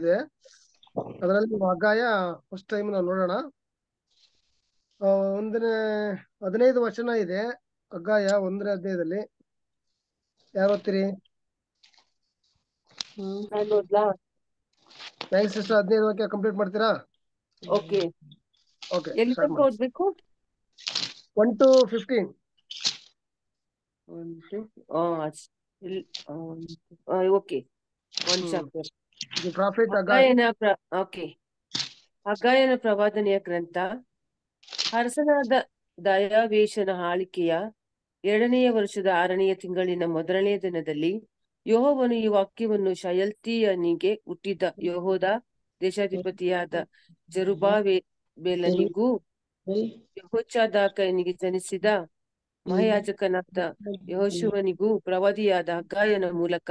ಇದೆ ಅದರಲ್ಲಿ ಅಗಾಯ first time ನಾವು ನೋಡೋಣ ಒಂದನೇ ಹದಿನೈದು ವಚನ ಇದೆ ಅಗ್ಗಾಯ ಒಂದನೇ ಹದಿನೈದಲ್ಲಿ ಯಾರು ಓದ್ತೀರಿ ಥ್ಯಾಂಕ್ಸ್ ಸಿಸ್ಟರ್ ಹದಿನೈದು ವಾಕ್ಯ ಕಂಪ್ಲೀಟ್ ಮಾಡ್ತೀರಾ ಓಕೆ ಓಕೆ ಓದ್ಬೇಕು one to fifteen okay one chapter The ಅಗಾಯನ ಪ್ರವಾದನೆಯ ಗ್ರಂಥ ಹರಸನಾದ ದಯಾವೇಶನ ಆಳಿಕೆಯ ಎರಡನೆಯ ವರ್ಷದ ಆರನೆಯ ತಿಂಗಳಿನ ಮೊದಲನೇ ದಿನದಲ್ಲಿ ಯೋಹವನು ಈ ವಾಕ್ಯವನ್ನು ಶಯಲ್ತಿಯನಿಗೆ ಹುಟ್ಟಿದ ಯೋಹೋದ ದೇಶಾಧಿಪತಿಯಾದ ಜರುಬಾವೇ ಬೇಲನಿಗೂ ಯಹೋಚಾದಾಕನಿಗೆ ಜನಿಸಿದ ಮಹಾಯಾಜಕನಾದ ಯಹೋಶುವನಿಗೂ ಪ್ರವಾದಿಯಾದ ಅಗಾಯನ ಮೂಲಕ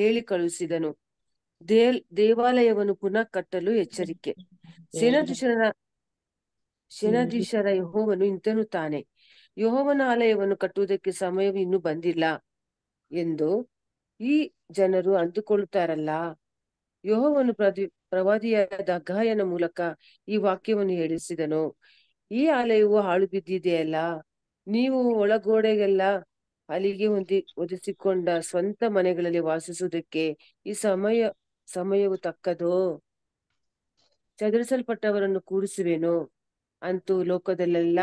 ಹೇಳಿ ಕಳುಹಿಸಿದನು ದೇ ದೇವಾಲಯವನ್ನು ಪುನಃ ಕಟ್ಟಲು ಎಚ್ಚರಿಕೆ ಸೇನಾಧೀಶರ ಸೇನಾಧೀಶರ ಯಹೋವನು ತಾನೆ ಯೋಹವನ ಆಲಯವನ್ನು ಕಟ್ಟುವುದಕ್ಕೆ ಸಮಯ ಇನ್ನು ಬಂದಿಲ್ಲ ಎಂದು ಈ ಜನರು ಅಂದುಕೊಳ್ಳುತ್ತಾರಲ್ಲ ಯೋಹವನ್ನು ಪ್ರದಿ ಪ್ರವಾದಿಯಾದ ಅಗಾಯನ ಮೂಲಕ ಈ ವಾಕ್ಯವನ್ನು ಹೇಳಿಸಿದನು ಈ ಆಲಯವು ಹಾಳು ಬಿದ್ದಿದೆಯಲ್ಲ ನೀವು ಒಳಗೋಡೆಗೆಲ್ಲ ಅಲ್ಲಿಗೆ ಹೊಂದಿ ಒದಿಸಿಕೊಂಡ ಸ್ವಂತ ಮನೆಗಳಲ್ಲಿ ವಾಸಿಸುವುದಕ್ಕೆ ಈ ಸಮಯ ಸಮಯವು ತಕ್ಕದೋ ಚದುರಿಸಲ್ಪಟ್ಟವರನ್ನು ಕೂಡಿಸುವೆನು ಅಂತೂ ಲೋಕದಲ್ಲೆಲ್ಲ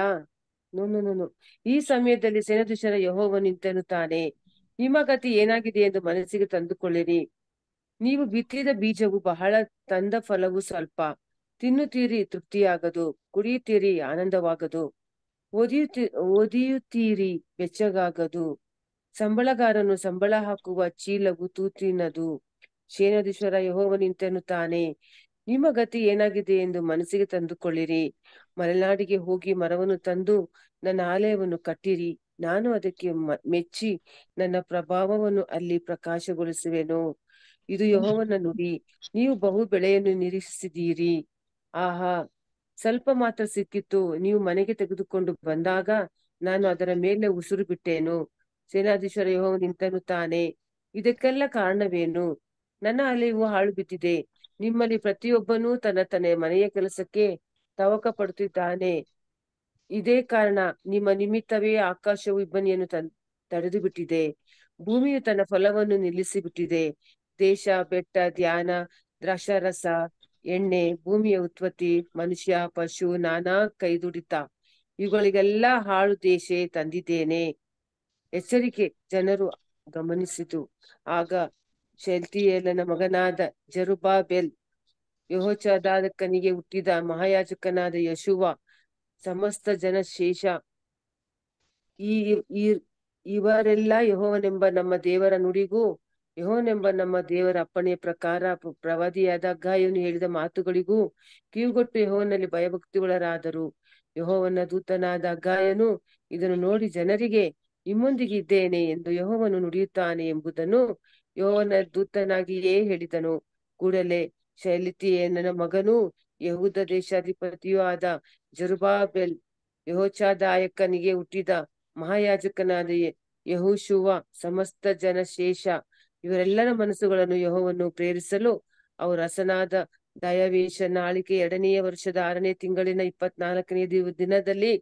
ನೋನು ನೋನು ಈ ಸಮಯದಲ್ಲಿ ಸೇನದುಶರ ಯಹೋವ ನಿಂತನು ತಾನೆ ನಿಮ್ಮ ಗತಿ ಏನಾಗಿದೆ ಎಂದು ಮನಸ್ಸಿಗೆ ತಂದುಕೊಳ್ಳಿರಿ ನೀವು ಬಿತ್ತಿದ ಬೀಜವು ಬಹಳ ತಂದ ಫಲವು ಸ್ವಲ್ಪ ತಿನ್ನುತ್ತೀರಿ ತೃಪ್ತಿಯಾಗದು ಕುಡಿಯುತ್ತೀರಿ ಆನಂದವಾಗದು ಓದಿಯುತ್ತಿ ಓದಿಯುತ್ತೀರಿ ಬೆಚ್ಚಗಾಗದು ಸಂಬಳಗಾರನು ಸಂಬಳ ಹಾಕುವ ಚೀಲವು ತೂತಿನದು ಸೇನಾಧೀಶ್ವರ ನಿಂತೆನ್ನುತ್ತಾನೆ ನಿಮ್ಮ ಗತಿ ಏನಾಗಿದೆ ಎಂದು ಮನಸ್ಸಿಗೆ ತಂದುಕೊಳ್ಳಿರಿ ಮಲೆನಾಡಿಗೆ ಹೋಗಿ ಮರವನ್ನು ತಂದು ನನ್ನ ಆಲಯವನ್ನು ಕಟ್ಟಿರಿ ನಾನು ಅದಕ್ಕೆ ಮೆಚ್ಚಿ ನನ್ನ ಪ್ರಭಾವವನ್ನು ಅಲ್ಲಿ ಪ್ರಕಾಶಗೊಳಿಸುವೆನು ಇದು ಯಹೋವನ ನುಡಿ ನೀವು ಬಹು ಬೆಳೆಯನ್ನು ನಿರೀಕ್ಷಿಸಿದ್ದೀರಿ ಆಹಾ ಸ್ವಲ್ಪ ಮಾತ್ರ ಸಿಕ್ಕಿತ್ತು ನೀವು ಮನೆಗೆ ತೆಗೆದುಕೊಂಡು ಬಂದಾಗ ನಾನು ಅದರ ಮೇಲೆ ಉಸಿರು ಬಿಟ್ಟೇನು ಸೇನಾಧೀಶ್ವರ ನಿಂತನು ತಾನೆ ಇದಕ್ಕೆಲ್ಲ ಕಾರಣವೇನು ನನ್ನ ಅಲೆಯು ಹಾಳು ಬಿದ್ದಿದೆ ನಿಮ್ಮಲ್ಲಿ ಪ್ರತಿಯೊಬ್ಬನೂ ತನ್ನ ತನ್ನ ಮನೆಯ ಕೆಲಸಕ್ಕೆ ತವಕ ಪಡುತ್ತಿದ್ದಾನೆ ಇದೇ ಕಾರಣ ನಿಮ್ಮ ನಿಮಿತ್ತವೇ ಆಕಾಶವು ಇಬ್ಬನಿಯನ್ನು ತನ್ ತಡೆದು ಬಿಟ್ಟಿದೆ ಭೂಮಿಯು ತನ್ನ ಫಲವನ್ನು ನಿಲ್ಲಿಸಿ ಬಿಟ್ಟಿದೆ ದೇಶ ಬೆಟ್ಟ ಧ್ಯಾನ ದ್ರಾಕ್ಷಾರಸ ಎಣ್ಣೆ ಭೂಮಿಯ ಉತ್ಪತ್ತಿ ಮನುಷ್ಯ ಪಶು ನಾನಾ ಕೈದುಡಿತ ಇವುಗಳಿಗೆಲ್ಲ ಹಾಳು ದೇಶ ತಂದಿದ್ದೇನೆ ಎಚ್ಚರಿಕೆ ಜನರು ಗಮನಿಸಿತು ಆಗ ಶೆಲ್ತಿಯೇಲನ ಮಗನಾದ ಜರುಬಾಬೆಲ್ ಯಹೋಚಾದಕನಿಗೆ ಹುಟ್ಟಿದ ಮಹಾಯಾಜಕನಾದ ಯಶುವ ಸಮಸ್ತ ಜನ ಶೇಷ ಈ ಇವರೆಲ್ಲ ಯಹೋವನೆಂಬ ನಮ್ಮ ದೇವರ ನುಡಿಗೂ ಯಹೋನೆಂಬ ನಮ್ಮ ದೇವರ ಅಪ್ಪಣೆಯ ಪ್ರಕಾರ ಪ್ರವಾದಿಯಾದ ಅಗ್ಗಾಯನು ಹೇಳಿದ ಮಾತುಗಳಿಗೂ ಕಿವಿಗೊಟ್ಟು ಯಹೋವನಲ್ಲಿ ಭಯಭಕ್ತಿಗಳರಾದರು ಯಹೋವನ ದೂತನಾದ ಅಗ್ಗಾಯನು ಇದನ್ನು ನೋಡಿ ಜನರಿಗೆ ಇಮ್ಮೊಂದಿಗಿದ್ದೇನೆ ಇದ್ದೇನೆ ಎಂದು ಯಹೋವನು ನುಡಿಯುತ್ತಾನೆ ಎಂಬುದನ್ನು ಯೋವನ ದೂತನಾಗಿಯೇ ಹೇಳಿದನು ಕೂಡಲೇ ನನ್ನ ಮಗನೂ ಯಹೂದ ದೇಶಾಧಿಪತಿಯೂ ಆದ ಜರುಬಾಬೆಲ್ ಯಹೋಚಾದಾಯಕನಿಗೆ ಹುಟ್ಟಿದ ಮಹಾಯಾಜಕನಾದ ಯಹೋಶುವ ಸಮಸ್ತ ಜನ ಶೇಷ ಇವರೆಲ್ಲರ ಮನಸ್ಸುಗಳನ್ನು ಯಹೋವನ್ನು ಪ್ರೇರಿಸಲು ಅವರ ಹಸನಾದ ದಯಾವೇಶ ನಾಳಿಕೆ ಎರಡನೆಯ ವರ್ಷದ ಆರನೇ ತಿಂಗಳಿನ ಇಪ್ಪತ್ನಾಲ್ಕನೇ ದಿನದಲ್ಲಿ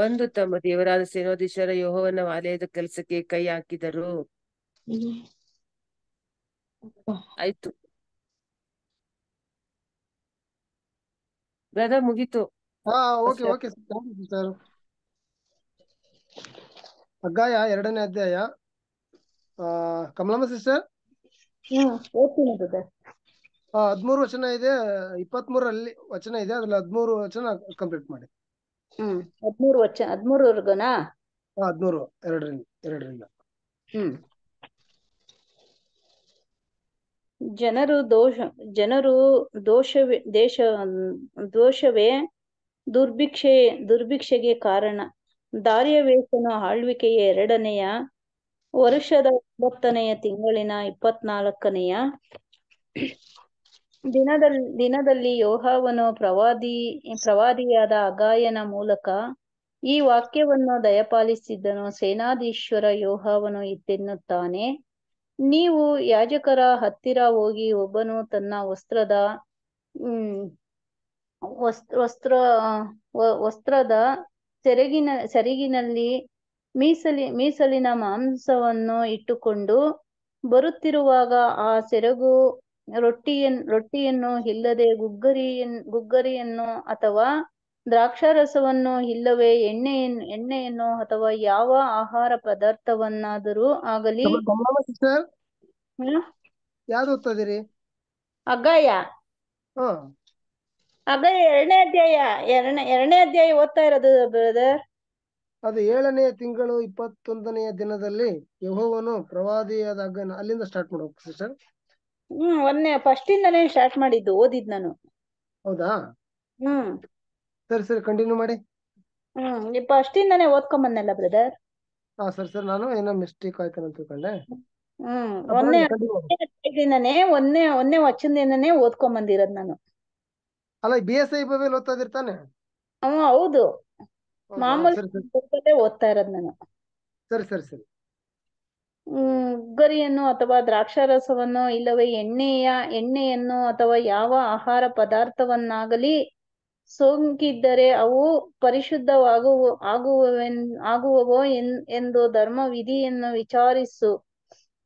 ಬಂದು ತಮ್ಮ ದೇವರಾದ ಸೇನಾಧೀಶರ ಯಹೋವನ ಆಲಯದ ಕೆಲಸಕ್ಕೆ ಕೈ ಹಾಕಿದರು ಆಯ್ತು ಬ್ರದರ್ ಮುಗೀತು ಹಾ ಓಕೆ ಅಗ್ಗಾಯ ಎರಡನೇ ಅಧ್ಯಾಯ ಕಮಲಮ್ಮ ಸಿಸ್ಟರ್ ಹದ್ಮೂರು ವಚನ ಇದೆ ಇಪ್ಪತ್ತ್ ಮೂರಲ್ಲಿ ವಚನ ಇದೆ ಅದ್ರಲ್ಲಿ ಹದಿಮೂರು ವಚನ ಕಂಪ್ಲೀಟ್ ಮಾಡಿ ಹ್ಮ್ ಹದಿಮೂರು ಹದ್ಮೂರು ಹದಿಮೂರು ಎರಡರಿಂದ ಎರಡರಿಂದ ಹ್ಮ್ ಜನರು ದೋಷ ಜನರು ದೋಷವೇ ದೇಶ ದೋಷವೇ ದುರ್ಭಿಕ್ಷೆ ದುರ್ಭಿಕ್ಷೆಗೆ ಕಾರಣ ದಾರ್ಯವೇಷನ ಆಳ್ವಿಕೆಯ ಎರಡನೆಯ ವರ್ಷದ ಒಂಬತ್ತನೆಯ ತಿಂಗಳಿನ ಇಪ್ಪತ್ನಾಲ್ಕನೆಯ ದಿನದಲ್ಲಿ ದಿನದಲ್ಲಿ ಯೋಹಾವನು ಪ್ರವಾದಿ ಪ್ರವಾದಿಯಾದ ಅಗಾಯನ ಮೂಲಕ ಈ ವಾಕ್ಯವನ್ನು ದಯಪಾಲಿಸಿದ್ದನು ಸೇನಾಧೀಶ್ವರ ಯೋಹಾವನು ಇತ್ತೆನ್ನುತ್ತಾನೆ ನೀವು ಯಾಜಕರ ಹತ್ತಿರ ಹೋಗಿ ಒಬ್ಬನು ತನ್ನ ವಸ್ತ್ರದ ವಸ್ತ್ರ ವಸ್ತ್ರ ವಸ್ತ್ರದ ಸೆರಗಿನ ಸೆರಗಿನಲ್ಲಿ ಮೀಸಲಿ ಮೀಸಲಿನ ಮಾಂಸವನ್ನು ಇಟ್ಟುಕೊಂಡು ಬರುತ್ತಿರುವಾಗ ಆ ಸೆರಗು ರೊಟ್ಟಿಯನ್ ರೊಟ್ಟಿಯನ್ನು ಇಲ್ಲದೆ ಗುಗ್ಗರಿಯನ್ ಗುಗ್ಗರಿಯನ್ನು ಅಥವಾ ದ್ರಾಕ್ಷಾರಸವನ್ನು ಇಲ್ಲವೇ ಎಣ್ಣೆ ಎಣ್ಣೆಯನ್ನು ಅಥವಾ ಯಾವ ಆಹಾರ ಪದಾರ್ಥವನ್ನಾದರೂ ಆಗಲಿ ಹ್ಮ್? ಅಗಾಯ ಹ್ಮ್ ಅಗಾಯ ಎರಡನೇ ಅಧ್ಯಾಯ ಎರಡನೇ ಅಧ್ಯಾಯ ಓದ್ತಾ ಇರೋದು ಬ್ರದರ್ ಅದು ಏಳನೆಯ ತಿಂಗಳು ಇಪ್ಪತ್ತೊಂದನೆಯ ದಿನದಲ್ಲಿ ಯಹೋವನು ಪ್ರವಾದಿಯಾದಾಗ ಅಲ್ಲಿಂದ ಸ್ಟಾರ್ಟ್ ಮಾಡ್ಬೇಕು ಸಿಸ್ಟರ್ ಹ್ಮ್ ಒಂದನೇ ಫಸ್ಟ್ ಇಂದಾನೇ ಸ್ಟಾರ್ಟ್ ಮಾಡಿದ್ದು ಓದಿದ್ ನಾನು ಹೌದಾ ಹ್ಮ್ ಸರಿ ಸರಿ ಕಂಟಿನ್ಯೂ ಮಾಡಿ ಹ್ಮ್ ಇಪ್ಪ ಫಸ್ಟ್ ಓದ್ಕೊಂಡ್ ಬಂದಲ್ಲ ಬ್ರದರ್ ಹಾ ಸರಿ ಸರ್ ನಾನು ಏನೋ ಮಿಸ್ಟೇಕ್ ಆಯ್ತು ಅಂತ ತಿಳ್ಕೊಂಡೆ ಹ್ಮ್ ಒಂದೇ ಅಧ್ಯಾಯದಿಂದನೇ ಒಂದೇ ಒಂದೇ ವಚನದಿಂದನೇ ಓದ್ಕೊಂಡ್ ಬಂದಿರೋದ್ ನಾನು ಅಲ್ಲ B S I Bible e ಓದ್ತಾದಿರ್ತಾನೆ ಹ್ಮ್ ಹೌದು ಮಾಮೂಲಿ ಓದ್ತಾ ಇರೋದ್ ನಾನು ಸರಿ ಸರಿ ಸರಿ ಹ್ಮ್ ಗರಿಯನ್ನು ಅಥವಾ ದ್ರಾಕ್ಷಾರಸವನ್ನು ಇಲ್ಲವೇ ಎಣ್ಣೆಯ ಎಣ್ಣೆಯನ್ನು ಅಥವಾ ಯಾವ ಆಹಾರ ಪದಾರ್ಥವನ್ನಾಗಲಿ ಸೋಂಕಿದ್ದರೆ ಅವು ಪರಿಶುದ್ಧವಾಗುವ ಆಗುವವೆನ್ ಆಗುವವೋ ಎನ್ ಎಂದು ಧರ್ಮ ವಿಧಿಯನ್ನು ವಿಚಾರಿಸು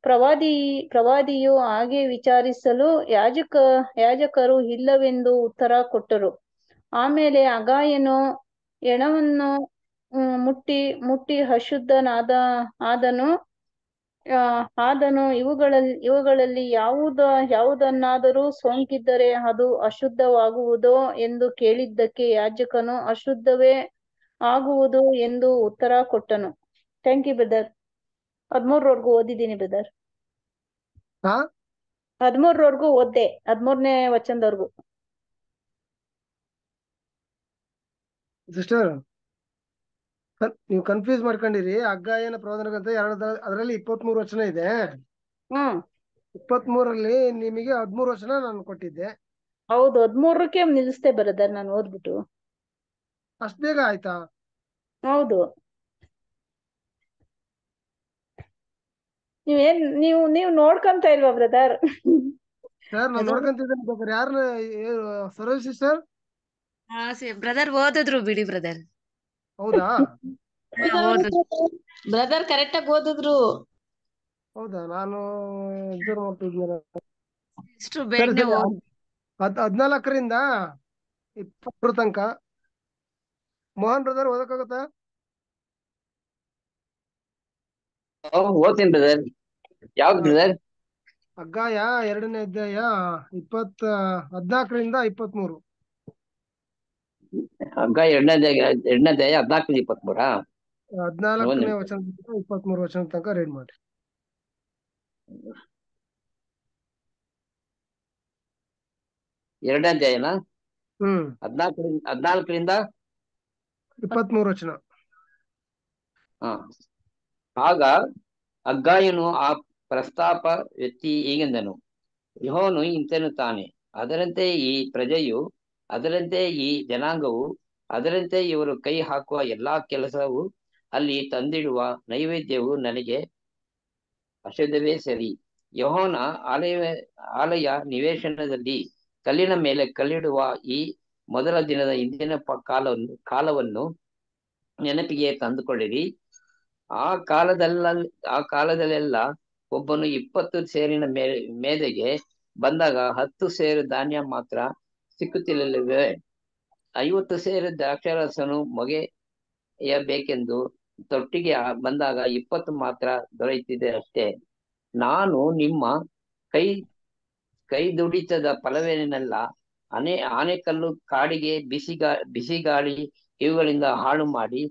ಪ್ರವಾದಿ ಪ್ರವಾದಿಯು ಹಾಗೆ ವಿಚಾರಿಸಲು ಯಾಜಕ ಯಾಜಕರು ಇಲ್ಲವೆಂದು ಉತ್ತರ ಕೊಟ್ಟರು ಆಮೇಲೆ ಅಗಾಯನು ಎಣವನ್ನು ಮುಟ್ಟಿ ಮುಟ್ಟಿ ಅಶುದ್ಧನಾದ ಆದನು ಆದನು ಇವುಗಳಲ್ಲಿ ಇವುಗಳಲ್ಲಿ ಯಾವುದ ಯಾವುದನ್ನಾದರೂ ಸೋಂಕಿದ್ದರೆ ಅದು ಅಶುದ್ಧವಾಗುವುದೋ ಎಂದು ಕೇಳಿದ್ದಕ್ಕೆ ಯಾಜಕನು ಅಶುದ್ಧವೇ ಆಗುವುದು ಎಂದು ಉತ್ತರ ಕೊಟ್ಟನು ಥ್ಯಾಂಕ್ ಯು ಬ್ರದರ್ ಹದ್ಮೂರವರೆಗೂ ಓದಿದ್ದೀನಿ ಬ್ರದರ್ ಹದ್ಮೂರವರೆಗೂ ಓದ್ದೆ ಹದ್ಮೂರನೇ ವಚನದವರೆಗೂ ಸಿಸ್ಟರ್ ನೀವು ಕನ್ಫ್ಯೂಸ್ ಮಾಡ್ಕೊಂಡಿರಿ ಏನ ಪ್ರವಾದನ ಗ್ರಂಥ ಎರಡು ಅದರಲ್ಲಿ ಇಪ್ಪತ್ತ್ ಮೂರು ವಚನ ಇದೆ ಹ್ಮ್ ಇಪ್ಪತ್ತ್ ಮೂರಲ್ಲಿ ನಿಮಗೆ ಹದ್ಮೂರು ವಚನ ನಾನು ಕೊಟ್ಟಿದ್ದೆ ಹೌದು ಹದ್ಮೂರಕ್ಕೆ ನಿಲ್ಲಿಸ್ತೇ ಬ್ರದರ್ ನಾನು ಓದ್ಬಿಟ್ಟು ಅಷ್ಟ್ ಬೇಗ ಆಯ್ತಾ ಹೌದು ನೀವೇನ್ ನೀವು ನೀವು ನೋಡ್ಕೊಂತ ಇಲ್ವಾ ಬ್ರದರ್ ಸರ್ ನಾನು ನೋಡ್ಕೊಂತಿದ್ದೇನೆ ಬ್ರದರ್ ಯಾರು ಸರ್ವಿಸ್ ಸರ್ ಬ್ರದರ್ ಓದಿದ್ರು ಬಿಡಿ ಬ್ರದರ್ ಹೌದಾ ಬ್ರದರ್ ಕರೆಕ್ಟ್ ಆಗಿ ಓದಿದ್ರು ಹೌದಾ ನಾನು ಇದ್ರ ಮಾಡ್ತಿದ್ನಲ್ಲ ಇಷ್ಟು ಬೇಗನೆ ಹದ್ ಹದ್ನಾಲ್ಕರಿಂದ ಇಪ್ಪತ್ತರ ತನಕ ಮೋಹನ್ ಬ್ರದರ್ ಓದಕ್ಕಾಗತ್ತಾ ಓದ್ತೀನಿ ಬ್ರದರ್ ಯಾವ್ದು ಬ್ರದರ್ ಅಗ್ಗಾಯ ಎರಡನೇ ಅಧ್ಯಾಯ ಇಪ್ಪತ್ ಹದ್ನಾಲ್ಕರಿಂದ ಇಪ್ಪತ್ಮೂರು ಹಗ್ಗ ಎರಡನೇ ಎರಡನೇ ಅಧ್ಯಾಯ ಹದಿನಾಲ್ಕನೇ ಇಪ್ಪತ್ಮೂರ ಹದಿನಾಲ್ಕನೇ ವಚನ ಇಪ್ಪತ್ಮೂರು ವಚನ ತನಕ ರೇಡ್ ಮಾಡಿ ಎರಡನೇ ಅಧ್ಯಾಯನ ಹ್ಮ್ ಹದಿನಾಲ್ಕರಿಂದ ಹದಿನಾಲ್ಕರಿಂದ ಇಪ್ಪತ್ಮೂರು ವಚನ ಹ ಆಗ ಅಗ್ಗಾಯನು ಆ ಪ್ರಸ್ತಾಪ ವ್ಯಕ್ತಿ ಹೀಗೆಂದನು ಯಹೋನು ಇಂತೆನ್ನುತ್ತಾನೆ ಅದರಂತೆ ಈ ಪ್ರಜೆಯು ಅದರಂತೆ ಈ ಜನಾಂಗವು ಅದರಂತೆ ಇವರು ಕೈ ಹಾಕುವ ಎಲ್ಲಾ ಕೆಲಸವು ಅಲ್ಲಿ ತಂದಿಡುವ ನೈವೇದ್ಯವು ನನಗೆ ಅಶುದ್ಧವೇ ಸರಿ ಯಹೋನ ಆಲಯ ಆಲಯ ನಿವೇಶನದಲ್ಲಿ ಕಲ್ಲಿನ ಮೇಲೆ ಕಲ್ಲಿಡುವ ಈ ಮೊದಲ ದಿನದ ಹಿಂದಿನ ಕಾಲವನ್ನು ಕಾಲವನ್ನು ನೆನಪಿಗೆ ತಂದುಕೊಳ್ಳಿರಿ ಆ ಕಾಲದಲ್ಲ ಆ ಕಾಲದಲ್ಲೆಲ್ಲ ಒಬ್ಬನು ಇಪ್ಪತ್ತು ಸೇರಿನ ಮೇ ಮೇದೆಗೆ ಬಂದಾಗ ಹತ್ತು ಸೇರು ಧಾನ್ಯ ಮಾತ್ರ ಸಿಕ್ಕುತ್ತಿಲ್ಲವೇ ಐವತ್ತು ಸೇರಿದ್ದ ಮೊಗೆಯ ಬೇಕೆಂದು ತೊಟ್ಟಿಗೆ ಬಂದಾಗ ಇಪ್ಪತ್ತು ಮಾತ್ರ ದೊರೆಯುತ್ತಿದೆ ಅಷ್ಟೇ ನಾನು ನಿಮ್ಮ ಕೈ ಕೈ ದುಡಿತದ ಫಲವೇನೆಲ್ಲ ಅನೆ ಆನೆಕಲ್ಲು ಕಾಡಿಗೆ ಬಿಸಿಗಾ ಬಿಸಿಗಾಳಿ ಇವುಗಳಿಂದ ಹಾಳು ಮಾಡಿ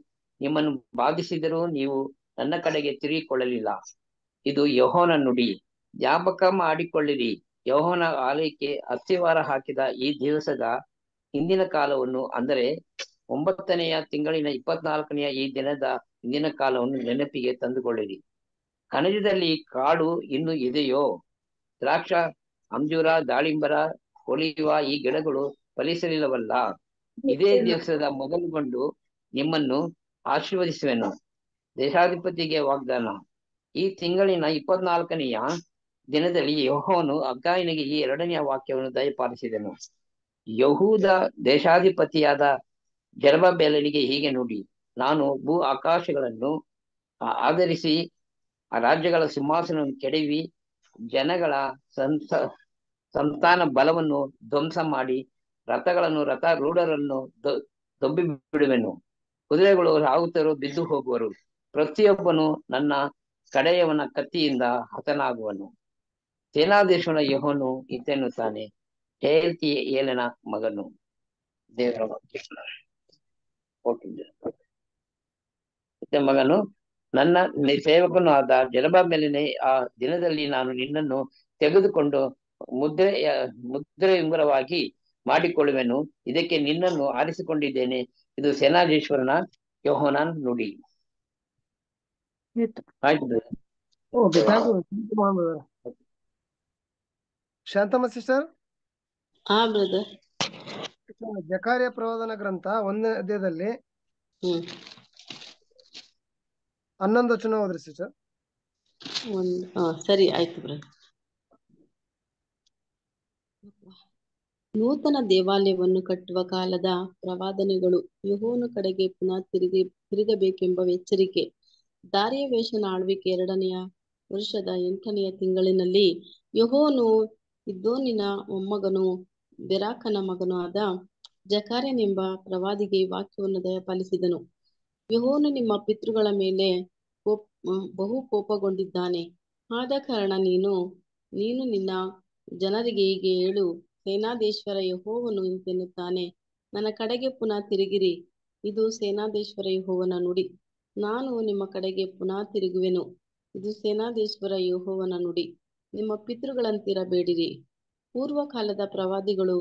ನಿಮ್ಮನ್ನು ಬಾಧಿಸಿದರೂ ನೀವು ನನ್ನ ಕಡೆಗೆ ತಿರುಗಿಕೊಳ್ಳಲಿಲ್ಲ ಇದು ಯಹೋನ ನುಡಿ ಜ್ಞಾಪಕ ಮಾಡಿಕೊಳ್ಳಿರಿ ಯೌಹನ ಆಲಯಕ್ಕೆ ಅಸ್ಥಿವಾರ ಹಾಕಿದ ಈ ದಿವಸದ ಹಿಂದಿನ ಕಾಲವನ್ನು ಅಂದರೆ ಒಂಬತ್ತನೆಯ ತಿಂಗಳಿನ ಇಪ್ಪತ್ನಾಲ್ಕನೆಯ ಈ ದಿನದ ಹಿಂದಿನ ಕಾಲವನ್ನು ನೆನಪಿಗೆ ತಂದುಕೊಳ್ಳಿರಿ ಕಣಜದಲ್ಲಿ ಕಾಡು ಇನ್ನು ಇದೆಯೋ ದ್ರಾಕ್ಷ ಅಂಜೂರ ದಾಳಿಂಬರ ಹೊಲಿಯುವ ಈ ಗಿಡಗಳು ಫಲಿಸಲಿಲ್ಲವಲ್ಲ ಇದೇ ದಿವಸದ ಮೊದಲುಗೊಂಡು ನಿಮ್ಮನ್ನು ಆಶೀರ್ವದಿಸುವೆನು ದೇಶಾಧಿಪತಿಗೆ ವಾಗ್ದಾನ ಈ ತಿಂಗಳಿನ ಇಪ್ಪತ್ನಾಲ್ಕನೆಯ ದಿನದಲ್ಲಿ ಯಹೋನು ಅಗ್ಗಾಯನಿಗೆ ಈ ಎರಡನೆಯ ವಾಕ್ಯವನ್ನು ದಯಪಾಲಿಸಿದನು ಯಹೂದ ದೇಶಾಧಿಪತಿಯಾದ ಜರ್ಬಬೇಲನಿಗೆ ಹೀಗೆ ನುಡಿ ನಾನು ಭೂ ಆಕಾಶಗಳನ್ನು ಆಧರಿಸಿ ಆ ರಾಜ್ಯಗಳ ಸಿಂಹಾಸನವನ್ನು ಕೆಡವಿ ಜನಗಳ ಸಂತ ಸಂತಾನ ಬಲವನ್ನು ಧ್ವಂಸ ಮಾಡಿ ರಥಗಳನ್ನು ರಥ ರೂಢರನ್ನು ದೊಬ್ಬಿ ಬಿಡುವೆನು ಕುದುರೆಗಳು ಸಾಗುತ್ತರು ಬಿದ್ದು ಹೋಗುವರು ಪ್ರತಿಯೊಬ್ಬನು ನನ್ನ ಕಡೆಯವನ ಕತ್ತಿಯಿಂದ ಹತನಾಗುವನು ಸೇನಾಧೀಶನ ಯಹೋನು ಇತೆನ್ನುತ್ತಾನೆ ಹೇಳ್ತಿ ಏಲನ ಮಗನು ದೇವರ ಮಗನು ನನ್ನ ಸೇವಕನು ಆದ ಜನಬಾ ಮೇಲೆ ಆ ದಿನದಲ್ಲಿ ನಾನು ನಿನ್ನನ್ನು ತೆಗೆದುಕೊಂಡು ಮುದ್ರೆ ಮುದ್ರೆ ಉಂಗುರವಾಗಿ ಮಾಡಿಕೊಳ್ಳುವೆನು ಇದಕ್ಕೆ ನಿನ್ನನ್ನು ಆರಿಸಿಕೊಂಡಿದ್ದೇನೆ ಇದು ಸೇನಾಧೀಶ್ವರನ ಯೋಹನ ನುಡಿ ಆಯ್ತು ಶಾಂತಮ್ಮ ಸಿಸ್ಟರ್ ಜಕಾರ್ಯ ಪ್ರವಾದನ ಗ್ರಂಥ ಒಂದನೇ ಅಧ್ಯಾಯದಲ್ಲಿ ಹನ್ನೊಂದು ವಚನ ಹೋದ್ರಿ ಸಿಸ್ಟರ್ ಸರಿ ಆಯ್ತು ನೂತನ ದೇವಾಲಯವನ್ನು ಕಟ್ಟುವ ಕಾಲದ ಪ್ರವಾದನೆಗಳು ಯುಹೋನು ಕಡೆಗೆ ಪುನಃ ತಿರುಗಿ ತಿರುಗಬೇಕೆಂಬ ಎಚ್ಚರಿಕೆ ದಾರಿಯ ವೇಷನ ಆಳ್ವಿಕೆ ಎರಡನೆಯ ವರ್ಷದ ಎಂಟನೆಯ ತಿಂಗಳಿನಲ್ಲಿ ಯುಹೋನು ಇದ್ದೋನಿನ ಮೊಮ್ಮಗನು ಬೆರಾಕನ ಮಗನು ಆದ ಜಕಾರ್ಯನೆಂಬ ಪ್ರವಾದಿಗೆ ವಾಕ್ಯವನ್ನು ದಯಪಾಲಿಸಿದನು ಯಹೋನು ನಿಮ್ಮ ಪಿತೃಗಳ ಮೇಲೆ ಬಹು ಕೋಪಗೊಂಡಿದ್ದಾನೆ ಆದ ಕಾರಣ ನೀನು ನೀನು ನಿನ್ನ ಜನರಿಗೆ ಹೀಗೆ ಹೇಳು ಸೇನಾದೇಶ್ವರ ಯಹೋವನು ಎಂತೆನ್ನುತ್ತಾನೆ ನನ್ನ ಕಡೆಗೆ ಪುನಃ ತಿರುಗಿರಿ ಇದು ಸೇನಾದೇಶ್ವರ ಯಹೋವನ ನುಡಿ ನಾನು ನಿಮ್ಮ ಕಡೆಗೆ ಪುನಃ ತಿರುಗುವೆನು ಇದು ಸೇನಾದೇಶ್ವರ ಯಹೋವನ ನುಡಿ ನಿಮ್ಮ ಪಿತೃಗಳಂತಿರಬೇಡಿರಿ ಪೂರ್ವಕಾಲದ ಪ್ರವಾದಿಗಳು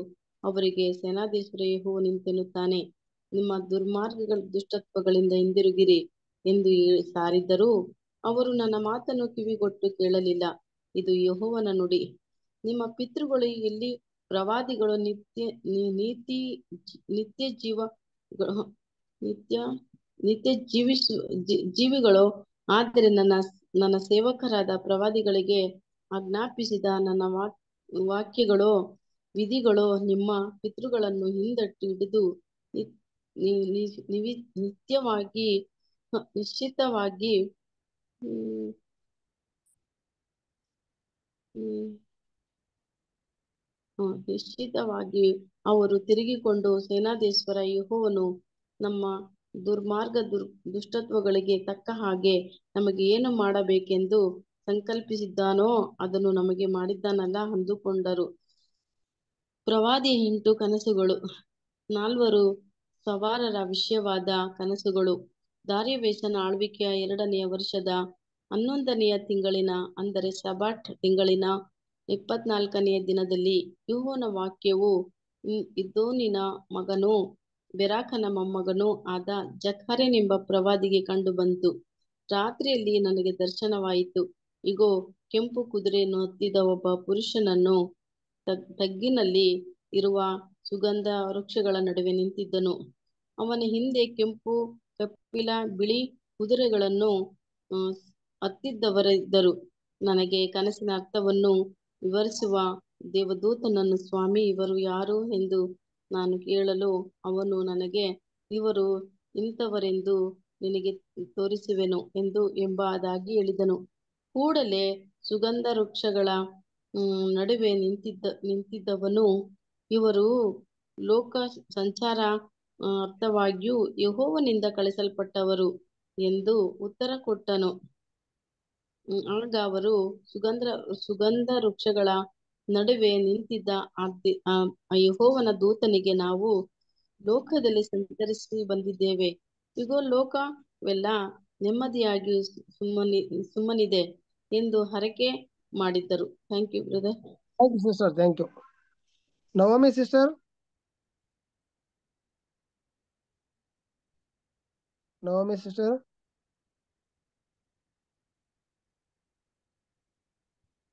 ಅವರಿಗೆ ಸೇನಾಧೀಶ್ವರ ಯಹೋ ನಿಂತೆನ್ನುತ್ತಾನೆ ನಿಮ್ಮ ದುರ್ಮಾರ್ಗಗಳ ದುಷ್ಟತ್ವಗಳಿಂದ ಹಿಂದಿರುಗಿರಿ ಎಂದು ಸಾರಿದ್ದರೂ ಅವರು ನನ್ನ ಮಾತನ್ನು ಕಿವಿಗೊಟ್ಟು ಕೇಳಲಿಲ್ಲ ಇದು ಯಹೋವನ ನುಡಿ ನಿಮ್ಮ ಪಿತೃಗಳು ಇಲ್ಲಿ ಪ್ರವಾದಿಗಳು ನಿತ್ಯ ನೀತಿ ನಿತ್ಯ ಜೀವ ನಿತ್ಯ ನಿತ್ಯ ಜೀವಿಸು ಜೀವಿಗಳು ಆದರೆ ನನ್ನ ನನ್ನ ಸೇವಕರಾದ ಪ್ರವಾದಿಗಳಿಗೆ ಆಜ್ಞಾಪಿಸಿದ ನನ್ನ ವಾಕ್ ವಾಕ್ಯಗಳೋ ವಿಧಿಗಳೋ ನಿಮ್ಮ ಪಿತೃಗಳನ್ನು ಹಿಂದಟ್ಟು ಹಿಡಿದು ನಿತ್ಯವಾಗಿ ನಿಶ್ಚಿತವಾಗಿ ನಿಶ್ಚಿತವಾಗಿ ಅವರು ತಿರುಗಿಕೊಂಡು ಸೇನಾದೇಶ್ವರ ಯಹೋವನು ನಮ್ಮ ದುರ್ಮಾರ್ಗ ದುರ್ ದುಷ್ಟತ್ವಗಳಿಗೆ ತಕ್ಕ ಹಾಗೆ ನಮಗೆ ಏನು ಮಾಡಬೇಕೆಂದು ಸಂಕಲ್ಪಿಸಿದ್ದಾನೋ ಅದನ್ನು ನಮಗೆ ಮಾಡಿದ್ದಾನಲ್ಲ ಅಂದುಕೊಂಡರು ಪ್ರವಾದಿ ಎಂಟು ಕನಸುಗಳು ನಾಲ್ವರು ಸವಾರರ ವಿಷಯವಾದ ಕನಸುಗಳು ದಾರಿವೇಷನ ಆಳ್ವಿಕೆಯ ಎರಡನೆಯ ವರ್ಷದ ಹನ್ನೊಂದನೆಯ ತಿಂಗಳಿನ ಅಂದರೆ ಸಬಾಟ್ ತಿಂಗಳಿನ ಇಪ್ಪತ್ನಾಲ್ಕನೆಯ ದಿನದಲ್ಲಿ ಯುಹೋನ ವಾಕ್ಯವು ಇದ್ದೋನಿನ ಮಗನೂ ಬೆರಾಕನ ಮೊಮ್ಮಗನೂ ಆದ ಜಖರೆನೆಂಬ ಪ್ರವಾದಿಗೆ ಕಂಡು ಬಂತು ರಾತ್ರಿಯಲ್ಲಿ ನನಗೆ ದರ್ಶನವಾಯಿತು ಇಗೋ ಕೆಂಪು ಕುದುರೆಯನ್ನು ಹತ್ತಿದ ಒಬ್ಬ ಪುರುಷನನ್ನು ತಗ್ಗಿನಲ್ಲಿ ಇರುವ ಸುಗಂಧ ವೃಕ್ಷಗಳ ನಡುವೆ ನಿಂತಿದ್ದನು ಅವನ ಹಿಂದೆ ಕೆಂಪು ಕಪ್ಪಿಲ ಬಿಳಿ ಕುದುರೆಗಳನ್ನು ಹತ್ತಿದ್ದವರಿದ್ದರು ನನಗೆ ಕನಸಿನ ಅರ್ಥವನ್ನು ವಿವರಿಸುವ ದೇವದೂತನನ್ನು ಸ್ವಾಮಿ ಇವರು ಯಾರು ಎಂದು ನಾನು ಕೇಳಲು ಅವನು ನನಗೆ ಇವರು ಇಂಥವರೆಂದು ನಿನಗೆ ತೋರಿಸುವೆನು ಎಂದು ಎಂಬುದಾಗಿ ಹೇಳಿದನು ಕೂಡಲೇ ಸುಗಂಧ ವೃಕ್ಷಗಳ ನಡುವೆ ನಿಂತಿದ್ದ ನಿಂತಿದ್ದವನು ಇವರು ಲೋಕ ಸಂಚಾರ ಅರ್ಥವಾಗಿಯೂ ಯಹೋವನಿಂದ ಕಳಿಸಲ್ಪಟ್ಟವರು ಎಂದು ಉತ್ತರ ಕೊಟ್ಟನು ಆಗ ಅವರು ಸುಗಂಧ ಸುಗಂಧ ವೃಕ್ಷಗಳ ನಡುವೆ ನಿಂತಿದ್ದ ಯಹೋವನ ದೂತನಿಗೆ ನಾವು ಲೋಕದಲ್ಲಿ ಸಂಚರಿಸಿ ಬಂದಿದ್ದೇವೆ ಇಗೋ ಲೋಕವೆಲ್ಲ ನೆಮ್ಮದಿಯಾಗಿ ಸುಮ್ಮನಿ ಸುಮ್ಮನಿದೆ ಎಂದು ಹರಕೆ ಮಾಡಿದ್ದರು thank you brother thank you sister thank you Navami sister Navami sister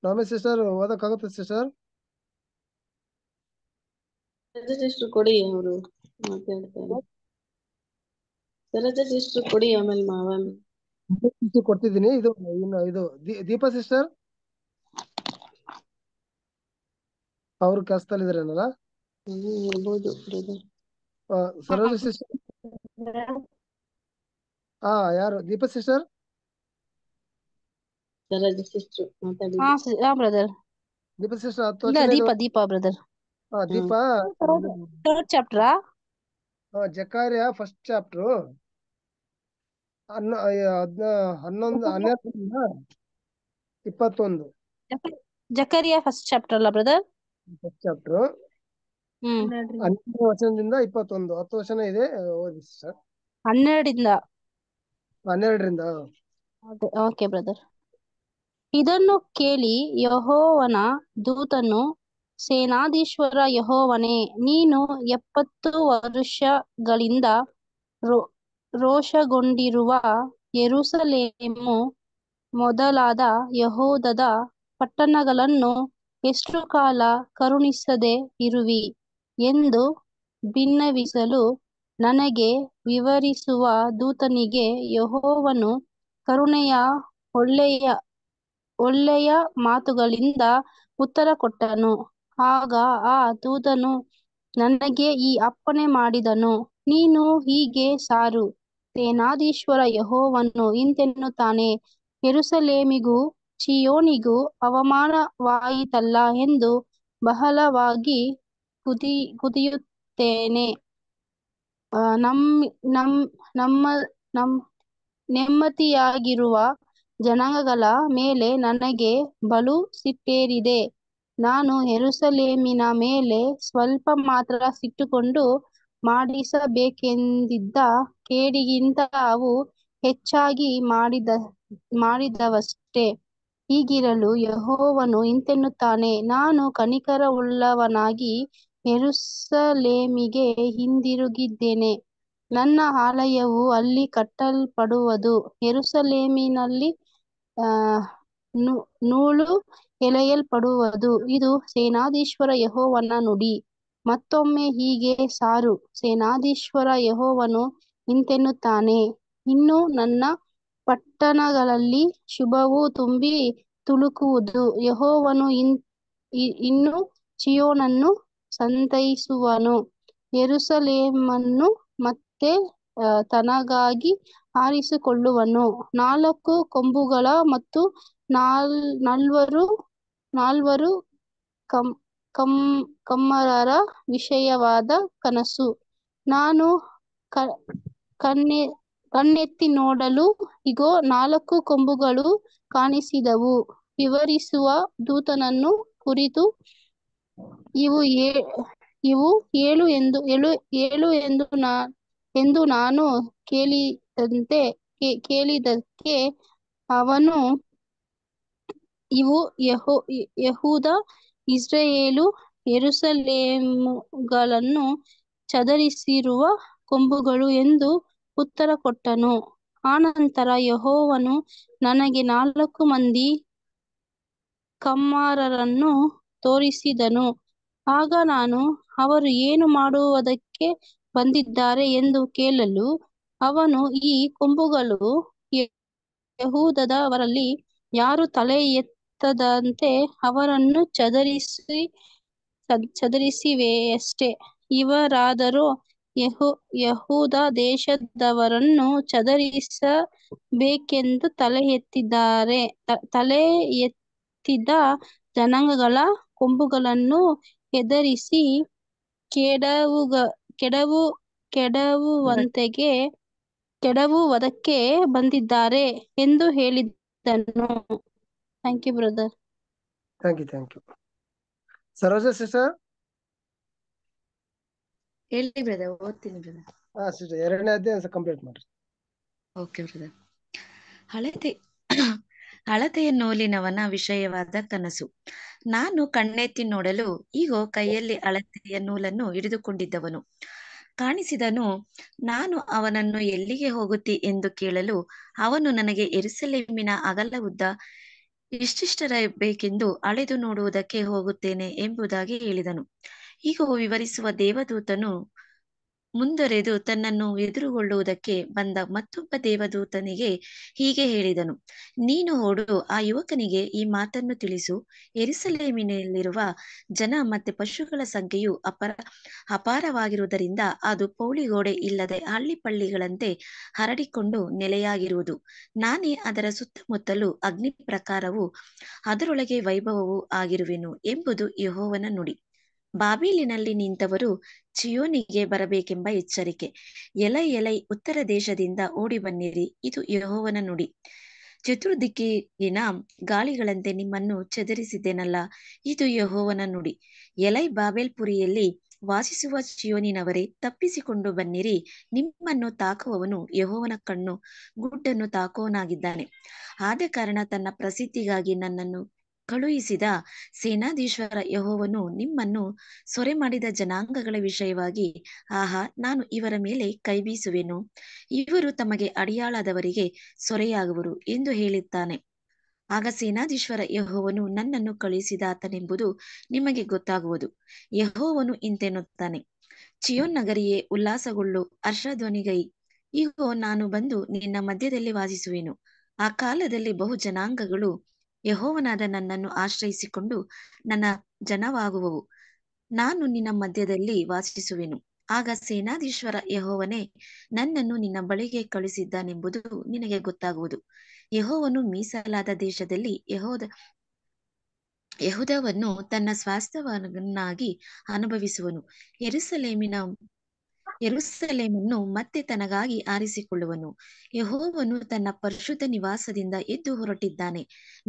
Navami sister ಓದಕ್ಕಾಗುತ್ತೆ ಸಿಸ್ಟರ್ ಸಿಸ್ಟರ್ ಕೊಡಿ ಅವರು ಮಾತಾಡ್ತಾರೆ ಸಿಸ್ಟರ್ ಕೊಡಿ ಆಮೇಲೆ ಮಾವ ಕೊಡ್ತಿದ್ದೀನಿ ಇದು ಇನ್ನು ಇದು ದೀಪಾ ಸಿಸ್ಟರ್ ಅವ್ರ ಕೆಲಸದಲ್ಲಿ ಇದ್ರೇನಲ್ಲ ಸರೋಜ ಸಿಸ್ಟರ್ ಹಾ ಯಾರು ದೀಪಾ ಸಿಸ್ಟರ್ ದೀಪಾ ಸಿಸ್ಟರ್ ಹತ್ತು ವರ್ಷ ದೀಪಾ ದೀಪಾ ಬ್ರದರ್ ಹಾ ದೀಪಾ ಥರ್ಡ್ ಚಾಪ್ಟರಾ ಜಕಾರ್ಯ ಫಸ್ಟ್ ಚಾಪ್ಟರ್ ಹನ್ನ ಹದ್ನ ಹನ್ನೊಂದು ಹನ್ನೆರಡರಿಂದ ಇಪ್ಪತ್ತೊಂದು ಜಕರಿಯಾ ಫಸ್ಟ್ ಚಾಪ್ಟರ್ ಅಲ್ಲ ಬ್ರದರ್ ಫಸ್ಟ್ ಚಾಪ್ಟರ್ ಹನ್ನೆರಡು ವಚನದಿಂದ ಇಪ್ಪತ್ತೊಂದು ಹತ್ತು ವಚನ ಇದೆ ಓದಿ ಸರ್ ಹನ್ನೆರಡರಿಂದ ಹನ್ನೆರಡರಿಂದ ಓಕೆ ಬ್ರದರ್ ಇದನ್ನು ಕೇಳಿ ಯಹೋವನ ದೂತನು ಸೇನಾಧೀಶ್ವರ ಯಹೋವನೇ ನೀನು ಎಪ್ಪತ್ತು ರೋ ರೋಷಗೊಂಡಿರುವ ಯರುಸಲೇಮು ಮೊದಲಾದ ಯಹೋದದ ಪಟ್ಟಣಗಳನ್ನು ಎಷ್ಟು ಕಾಲ ಕರುಣಿಸದೆ ಇರುವಿ ಎಂದು ಭಿನ್ನವಿಸಲು ನನಗೆ ವಿವರಿಸುವ ದೂತನಿಗೆ ಯಹೋವನು ಕರುಣೆಯ ಒಳ್ಳೆಯ ಒಳ್ಳೆಯ ಮಾತುಗಳಿಂದ ಉತ್ತರ ಕೊಟ್ಟನು ಆಗ ಆ ದೂತನು ನನಗೆ ಈ ಅಪ್ಪಣೆ ಮಾಡಿದನು ನೀನು ಹೀಗೆ ಸಾರು ಸೇನಾಧೀಶ್ವರ ಯಹೋವನ್ನು ಇಂತೆನ್ನುತ್ತಾನೆ ಹೆರುಸಲೇಮಿಗೂ ಚಿಯೋನಿಗೂ ಅವಮಾನವಾಯಿತಲ್ಲ ಎಂದು ಬಹಳವಾಗಿ ಕುದಿ ಕುದಿಯುತ್ತೇನೆ ನಮ್ ನಮ್ ನಮ್ಮ ನಮ್ ನೆಮ್ಮತಿಯಾಗಿರುವ ಜನಾಂಗಗಳ ಮೇಲೆ ನನಗೆ ಬಲು ಸಿಟ್ಟೇರಿದೆ ನಾನು ಹೆರುಸಲೇಮಿನ ಮೇಲೆ ಸ್ವಲ್ಪ ಮಾತ್ರ ಸಿಟ್ಟುಕೊಂಡು ಮಾಡಿಸಬೇಕೆಂದಿದ್ದ ಕೇಡಿಗಿಂತ ಅವು ಹೆಚ್ಚಾಗಿ ಮಾಡಿದ ಮಾಡಿದವಷ್ಟೇ ಹೀಗಿರಲು ಯಹೋವನು ಇಂತೆನ್ನುತ್ತಾನೆ ನಾನು ಕಣಿಕರವುಳ್ಳವನಾಗಿ ಎರುಸಲೇಮಿಗೆ ಹಿಂದಿರುಗಿದ್ದೇನೆ ನನ್ನ ಆಲಯವು ಅಲ್ಲಿ ಕಟ್ಟಲ್ಪಡುವುದು ಆ ನೂಲು ಎಳೆಯಲ್ಪಡುವುದು ಇದು ಸೇನಾಧೀಶ್ವರ ಯಹೋವನ ನುಡಿ ಮತ್ತೊಮ್ಮೆ ಹೀಗೆ ಸಾರು ಸೇನಾಧೀಶ್ವರ ಯಹೋವನು ಇಂತೆನ್ನುತ್ತಾನೆ ಇನ್ನು ನನ್ನ ಪಟ್ಟಣಗಳಲ್ಲಿ ಶುಭವು ತುಂಬಿ ತುಳುಕುವುದು ಯಹೋವನು ಇನ್ ಇನ್ನು ಚಿಯೋನನ್ನು ಸಂತೈಸುವನು ಎರುಸಲೇಮನ್ನು ಮತ್ತೆ ತನಗಾಗಿ ಆರಿಸಿಕೊಳ್ಳುವನು ನಾಲ್ಕು ಕೊಂಬುಗಳ ಮತ್ತು ನಾಲ್ ನಾಲ್ವರು ನಾಲ್ವರು ಕಂ ಕಮ್ ಕಮ್ಮರರ ವಿಷಯವಾದ ಕನಸು ನಾನು ಕ ಕಣ್ಣೆ ಕಣ್ಣೆತ್ತಿ ನೋಡಲು ಇಗೋ ನಾಲ್ಕು ಕೊಂಬುಗಳು ಕಾಣಿಸಿದವು ವಿವರಿಸುವ ದೂತನನ್ನು ಕುರಿತು ಇವು ಏ ಇವು ಏಳು ಎಂದು ಏಳು ಏಳು ಎಂದು ನಾ ಎಂದು ನಾನು ಕೇಳಿದಂತೆ ಕೇಳಿದಕ್ಕೆ ಅವನು ಇವು ಯಹೋ ಯಹೂದ ಇಸ್ರೇಲು ಎರುಸಲೇಮುಗಳನ್ನು ಚದರಿಸಿರುವ ಕೊಂಬುಗಳು ಎಂದು ಉತ್ತರ ಕೊಟ್ಟನು. ಆನಂತರ ಯಹೋವನು ನನಗೆ ನಾಲ್ಕು ಮಂದಿ ಕಮ್ಮಾರರನ್ನು ತೋರಿಸಿದನು. ಆಗ ನಾನು, ಅವರು ಏನು ಮಾಡುವುದಕ್ಕೆ ಬಂದಿದ್ದಾರೆ ಎಂದು ಕೇಳಲು, ಅವನು, ಈ ಕೊಂಬುಗಳು ಯಹೂದದವರಲ್ಲಿ ಯಾರು ತಲೆ ಬರ್ತದಂತೆ ಅವರನ್ನು ಚದರಿಸಿ ಚದರಿಸಿವೆಯಷ್ಟೇ ಇವರಾದರೂ ಯಹು ಯಹೂದ ದೇಶದವರನ್ನು ಚದರಿಸಬೇಕೆಂದು ತಲೆ ಎತ್ತಿದ್ದಾರೆ ತಲೆ ಎತ್ತಿದ ಜನಾಂಗಗಳ ಕೊಂಬುಗಳನ್ನು ಹೆದರಿಸಿ ಕೆಡವುಗ ಕೆಡವು ಕೆಡವುವಂತೆಗೆ ಅದಕ್ಕೆ ಬಂದಿದ್ದಾರೆ ಎಂದು ಹೇಳಿದ್ದನು Thank ಬ್ರದರ್ ಬ್ರದರ್ ಸಿಸ್ಟರ್ ಎರಡನೇ ಅಧ್ಯಾಯ ಮಾಡ್ರಿ ಓಕೆ ಬ್ರದರ್ ಹಳತೆ ಹಳತೆಯ ನೂಲಿನವನ ವಿಷಯವಾದ ಕನಸು ನಾನು ಕಣ್ಣೆತ್ತಿ ನೋಡಲು ಈಗ ಕೈಯಲ್ಲಿ ಅಳತೆಯ ನೂಲನ್ನು ಹಿಡಿದುಕೊಂಡಿದ್ದವನು ಕಾಣಿಸಿದನು ನಾನು ಅವನನ್ನು ಎಲ್ಲಿಗೆ ಹೋಗುತ್ತಿ ಎಂದು ಕೇಳಲು ಅವನು ನನಗೆ ಎರಿಸಲೇಮಿನ ಅಗಲ್ಲ ಉದ್ದ ಬೇಕೆಂದು ಅಳೆದು ನೋಡುವುದಕ್ಕೆ ಹೋಗುತ್ತೇನೆ ಎಂಬುದಾಗಿ ಹೇಳಿದನು ಈಗ ವಿವರಿಸುವ ದೇವದೂತನು ಮುಂದೊರೆದು ತನ್ನನ್ನು ಎದುರುಗೊಳ್ಳುವುದಕ್ಕೆ ಬಂದ ಮತ್ತೊಬ್ಬ ದೇವದೂತನಿಗೆ ಹೀಗೆ ಹೇಳಿದನು ನೀನು ಓಡು ಆ ಯುವಕನಿಗೆ ಈ ಮಾತನ್ನು ತಿಳಿಸು ಎರಿಸಲೇಮಿನಲ್ಲಿರುವ ಜನ ಮತ್ತೆ ಪಶುಗಳ ಸಂಖ್ಯೆಯು ಅಪರ ಅಪಾರವಾಗಿರುವುದರಿಂದ ಅದು ಪೌಳಿಗೋಡೆ ಇಲ್ಲದೆ ಹಳ್ಳಿ ಪಳ್ಳಿಗಳಂತೆ ಹರಡಿಕೊಂಡು ನೆಲೆಯಾಗಿರುವುದು ನಾನೇ ಅದರ ಸುತ್ತಮುತ್ತಲೂ ಅಗ್ನಿ ಪ್ರಕಾರವು ಅದರೊಳಗೆ ವೈಭವವೂ ಆಗಿರುವೆನು ಎಂಬುದು ಯಹೋವನ ನುಡಿ ಬಾಬೇಲಿನಲ್ಲಿ ನಿಂತವರು ಚಿಯೋನಿಗೆ ಬರಬೇಕೆಂಬ ಎಚ್ಚರಿಕೆ ಎಲೈ ಎಲೈ ಉತ್ತರ ದೇಶದಿಂದ ಓಡಿ ಬನ್ನಿರಿ ಇದು ಯಹೋವನ ನುಡಿ ಚತುರ್ದಿಕ್ಕಿನ ಗಾಳಿಗಳಂತೆ ನಿಮ್ಮನ್ನು ಚದರಿಸಿದ್ದೇನಲ್ಲ ಇದು ಯಹೋವನ ನುಡಿ ಎಲೈ ಬಾಬೆಲ್ಪುರಿಯಲ್ಲಿ ವಾಸಿಸುವ ಚಿಯೋನಿನವರೇ ತಪ್ಪಿಸಿಕೊಂಡು ಬನ್ನಿರಿ ನಿಮ್ಮನ್ನು ತಾಕುವವನು ಯಹೋವನ ಕಣ್ಣು ಗುಡ್ಡನ್ನು ತಾಕೋನಾಗಿದ್ದಾನೆ ಆದ ಕಾರಣ ತನ್ನ ಪ್ರಸಿದ್ಧಿಗಾಗಿ ನನ್ನನ್ನು ಕಳುಹಿಸಿದ ಸೇನಾಧೀಶ್ವರ ಯಹೋವನು ನಿಮ್ಮನ್ನು ಸೊರೆ ಮಾಡಿದ ಜನಾಂಗಗಳ ವಿಷಯವಾಗಿ ಆಹಾ ನಾನು ಇವರ ಮೇಲೆ ಕೈ ಬೀಸುವೆನು ಇವರು ತಮಗೆ ಅಡಿಯಾಳಾದವರಿಗೆ ಸೊರೆಯಾಗುವರು ಎಂದು ಹೇಳಿದ್ದಾನೆ ಆಗ ಸೇನಾಧೀಶ್ವರ ಯಹೋವನು ನನ್ನನ್ನು ಕಳುಹಿಸಿದಾತನೆಂಬುದು ನಿಮಗೆ ಗೊತ್ತಾಗುವುದು ಯಹೋವನು ಇಂತೆನ್ನುತ್ತಾನೆ ಚಿಯೋನ್ ನಗರಿಯೇ ಉಲ್ಲಾಸಗೊಳ್ಳು ಹರ್ಷಧ್ವನಿಗೈ ಈಗ ನಾನು ಬಂದು ನಿನ್ನ ಮಧ್ಯದಲ್ಲಿ ವಾಸಿಸುವೆನು ಆ ಕಾಲದಲ್ಲಿ ಬಹು ಜನಾಂಗಗಳು ಯಹೋವನಾದ ನನ್ನನ್ನು ಆಶ್ರಯಿಸಿಕೊಂಡು ನನ್ನ ಜನವಾಗುವವು ನಾನು ನಿನ್ನ ಮಧ್ಯದಲ್ಲಿ ವಾಸಿಸುವೆನು ಆಗ ಸೇನಾಧೀಶ್ವರ ಯಹೋವನೇ ನನ್ನನ್ನು ನಿನ್ನ ಬಳಿಗೆ ಕಳುಹಿಸಿದ್ದಾನೆಂಬುದು ನಿನಗೆ ಗೊತ್ತಾಗುವುದು ಯಹೋವನು ಮೀಸಲಾದ ದೇಶದಲ್ಲಿ ಯಹೋದ ಯಹುದವನ್ನು ತನ್ನ ಸ್ವಾಸ್ಥ್ಯವನ್ನಾಗಿ ಅನುಭವಿಸುವನು ಎರುಸಲೇಮಿನ ಎರುಸಲೇಮನ್ನು ಮತ್ತೆ ತನಗಾಗಿ ಆರಿಸಿಕೊಳ್ಳುವನು ಯಹೋವನು ತನ್ನ ಪರಿಶುದ್ಧ ನಿವಾಸದಿಂದ ಎದ್ದು ಹೊರಟಿದ್ದಾನೆ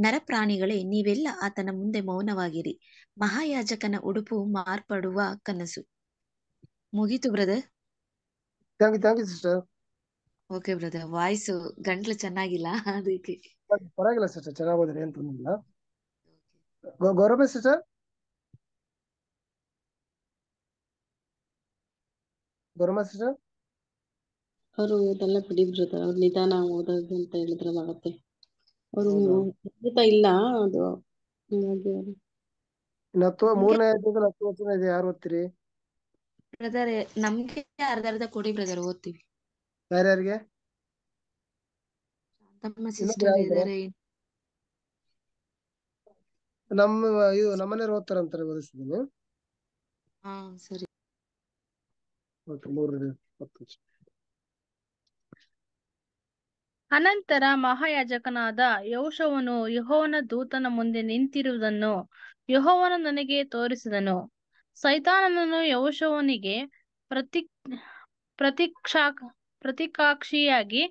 ನರಪ್ರಾಣಿಗಳೇ ನೀವೆಲ್ಲ ಆತನ ಮುಂದೆ ಮೌನವಾಗಿರಿ ಮಹಾಯಾಜಕನ ಉಡುಪು ಮಾರ್ಪಡುವ ಕನಸು ಮುಗೀತು ಬ್ರದರ್ ಓಕೆ ಬ್ರದರ್ ವಾಯ್ಸ್ ಗಂಟ್ಲು ಚೆನ್ನಾಗಿಲ್ಲ ಅದಕ್ಕೆ ಪರವಾಗಿಲ್ಲ ಸಿಸ್ಟರ್ ಚೆನ್ನಾಗಿ ಓದಿರಿ ಏನು ಗೌರವ ಸಿಸ್ಟರ್ ಗೌರಮ್ಮ ಸಿಸ್ಟರ್ ಅವರು ಓದಲ್ಲ ಬಿಡಿ ಬ್ರದರ್ ಅವ್ರು ನಿಧಾನ ಓದೋದು ಅಂತ ಹೇಳಿದ್ರಲ್ಲ ಆಗತ್ತೆ ಅವರು ಖಂಡಿತ ಇಲ್ಲ ಅದು ಹಂಗಾಗಿ ಅಥವಾ ಮೂರನೇ ಅಧ್ಯಾಯದಲ್ಲಿ ಹತ್ತು ವಚನ ಇದೆ ಯಾರು ಓದ್ತೀರಿ ಬ್ರದರ್ ನಮ್ಗೆ ಅರ್ಧ ಅರ್ಧ ಕೊಡಿ ಬ್ರದರ್ ಓದ್ತೀವಿ ಯಾರ್ಯಾರಿಗೆ ನಮ್ಮ ಸಿಸ್ಟರ್ ಇದ್ದಾರೆ ನಮ್ಮ ಇದು ನಮ್ಮನೆಯವ್ರು ಓದ್ತಾರಂತಾರೆ ಓದಿಸ್ತೀನಿ ಹಾ ಸರಿ ಅನಂತರ ಮಹಾಯಾಜಕನಾದ ಯೌಶವನು ಯಹೋವನ ದೂತನ ಮುಂದೆ ನಿಂತಿರುವುದನ್ನು ಯಹೋವನು ನನಗೆ ತೋರಿಸಿದನು ಸೈತಾನನನ್ನು ಯೌಶವನಿಗೆ ಪ್ರತಿ ಪ್ರತಿಕ್ಷಾ ಪ್ರತಿಕಾಕ್ಷಿಯಾಗಿ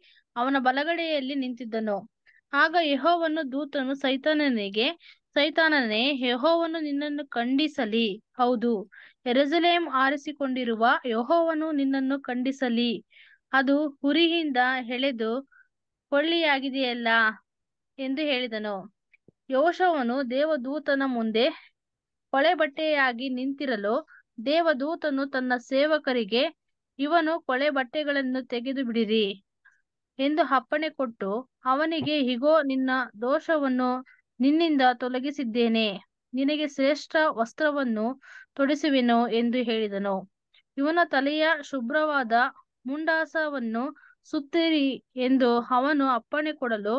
ಅವನ ಬಲಗಡೆಯಲ್ಲಿ ನಿಂತಿದ್ದನು ಆಗ ಯಹೋವನ್ನು ದೂತನು ಸೈತಾನನಿಗೆ ಸೈತಾನನೇ ಯಹೋವನ್ನು ನಿನ್ನನ್ನು ಖಂಡಿಸಲಿ ಹೌದು ಎರಜಲೇಮ್ ಆರಿಸಿಕೊಂಡಿರುವ ಯಹೋವನು ನಿನ್ನನ್ನು ಖಂಡಿಸಲಿ ಅದು ಹುರಿಯಿಂದ ಎಳೆದು ಕೊಳ್ಳಿಯಾಗಿದೆಯಲ್ಲ ಎಂದು ಹೇಳಿದನು ಯೋಶವನು ದೇವದೂತನ ಮುಂದೆ ಬಟ್ಟೆಯಾಗಿ ನಿಂತಿರಲು ದೇವದೂತನು ತನ್ನ ಸೇವಕರಿಗೆ ಇವನು ಕೊಳೆ ಬಟ್ಟೆಗಳನ್ನು ತೆಗೆದು ಬಿಡಿರಿ ಎಂದು ಅಪ್ಪಣೆ ಕೊಟ್ಟು ಅವನಿಗೆ ಹೀಗೋ ನಿನ್ನ ದೋಷವನ್ನು ನಿನ್ನಿಂದ ತೊಲಗಿಸಿದ್ದೇನೆ ನಿನಗೆ ಶ್ರೇಷ್ಠ ವಸ್ತ್ರವನ್ನು ತೊಡಿಸುವೆನು ಎಂದು ಹೇಳಿದನು ಇವನ ತಲೆಯ ಶುಭ್ರವಾದ ಮುಂಡಾಸವನ್ನು ಸುತ್ತಿರಿ ಎಂದು ಅವನು ಅಪ್ಪಣೆ ಕೊಡಲು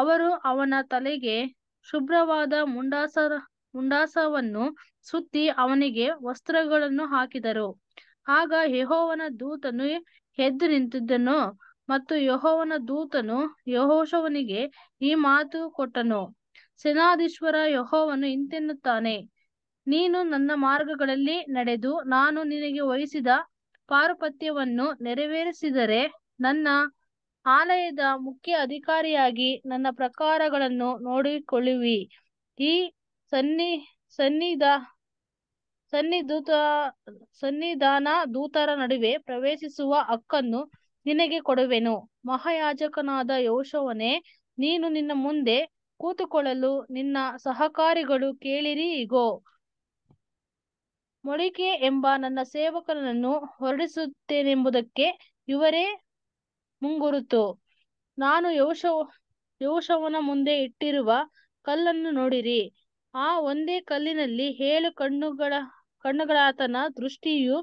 ಅವರು ಅವನ ತಲೆಗೆ ಶುಭ್ರವಾದ ಮುಂಡಾಸ ಮುಂಡಾಸವನ್ನು ಸುತ್ತಿ ಅವನಿಗೆ ವಸ್ತ್ರಗಳನ್ನು ಹಾಕಿದರು ಆಗ ಯಹೋವನ ದೂತನು ಎದ್ದು ನಿಂತಿದ್ದನು ಮತ್ತು ಯಹೋವನ ದೂತನು ಯಹೋಶವನಿಗೆ ಈ ಮಾತು ಕೊಟ್ಟನು ಸೇನಾಧೀಶ್ವರ ಯಹೋವನು ಇಂತೆನ್ನುತ್ತಾನೆ ನೀನು ನನ್ನ ಮಾರ್ಗಗಳಲ್ಲಿ ನಡೆದು ನಾನು ನಿನಗೆ ವಹಿಸಿದ ಪಾರುಪತ್ಯವನ್ನು ನೆರವೇರಿಸಿದರೆ ನನ್ನ ಆಲಯದ ಮುಖ್ಯ ಅಧಿಕಾರಿಯಾಗಿ ನನ್ನ ಪ್ರಕಾರಗಳನ್ನು ನೋಡಿಕೊಳ್ಳುವಿ ಈ ಸನ್ನಿ ಸನ್ನಿಧ ಸನ್ನಿಧೂತ ಸನ್ನಿಧಾನ ದೂತರ ನಡುವೆ ಪ್ರವೇಶಿಸುವ ಹಕ್ಕನ್ನು ನಿನಗೆ ಕೊಡುವೆನು ಮಹಾಯಾಜಕನಾದ ಯೋಶವನೇ ನೀನು ನಿನ್ನ ಮುಂದೆ ಕೂತುಕೊಳ್ಳಲು ನಿನ್ನ ಸಹಕಾರಿಗಳು ಕೇಳಿರಿ ಇಗೋ ಮೊಳಿಕೆ ಎಂಬ ನನ್ನ ಸೇವಕನನ್ನು ಹೊರಡಿಸುತ್ತೇನೆಂಬುದಕ್ಕೆ ಇವರೇ ಮುಂಗುರುತು ನಾನು ಯೌಶ ಯೌಶವನ ಮುಂದೆ ಇಟ್ಟಿರುವ ಕಲ್ಲನ್ನು ನೋಡಿರಿ ಆ ಒಂದೇ ಕಲ್ಲಿನಲ್ಲಿ ಏಳು ಕಣ್ಣುಗಳ ಕಣ್ಣುಗಳಾತನ ದೃಷ್ಟಿಯು